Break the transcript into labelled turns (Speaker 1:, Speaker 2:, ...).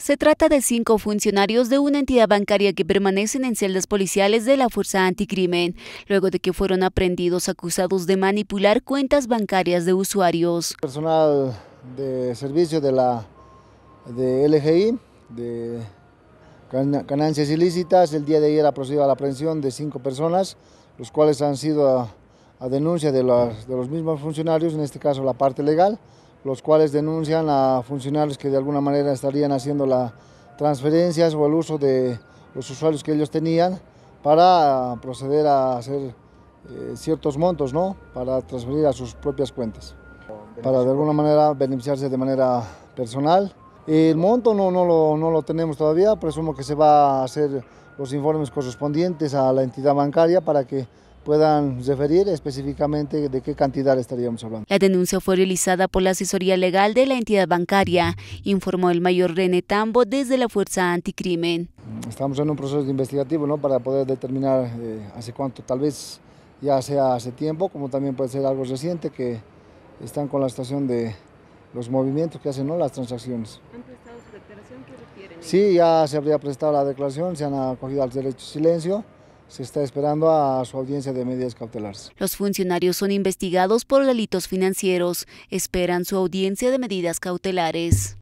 Speaker 1: Se trata de cinco funcionarios de una entidad bancaria que permanecen en celdas policiales de la Fuerza Anticrimen, luego de que fueron aprendidos acusados de manipular cuentas bancarias de usuarios. Personal
Speaker 2: de servicio de la de LGI, de ganancias ilícitas, el día de ayer ha procedido a la aprehensión de cinco personas, los cuales han sido a, denuncia de los, de los mismos funcionarios, en este caso la parte legal, los cuales denuncian a funcionarios que de alguna manera estarían haciendo las transferencias o el uso de los usuarios que ellos tenían para proceder a hacer eh, ciertos montos, ¿no? Para transferir a sus propias cuentas, para de alguna manera beneficiarse de manera personal. El monto no, no, lo, no lo tenemos todavía, presumo que se va a hacer los informes correspondientes a la entidad bancaria para que puedan referir específicamente de qué cantidad estaríamos hablando.
Speaker 1: La denuncia fue realizada por la asesoría legal de la entidad bancaria, informó el mayor René Tambo desde la Fuerza Anticrimen.
Speaker 2: Estamos en un proceso de investigativo ¿no? para poder determinar eh, hace cuánto, tal vez ya sea hace tiempo, como también puede ser algo reciente, que están con la estación de los movimientos que hacen, ¿no? las transacciones. ¿Han prestado su declaración? ¿Qué refieren? Sí, ya se habría prestado la declaración, se han acogido al derecho de silencio se está esperando a su audiencia de medidas cautelares.
Speaker 1: Los funcionarios son investigados por delitos financieros. Esperan su audiencia de medidas cautelares.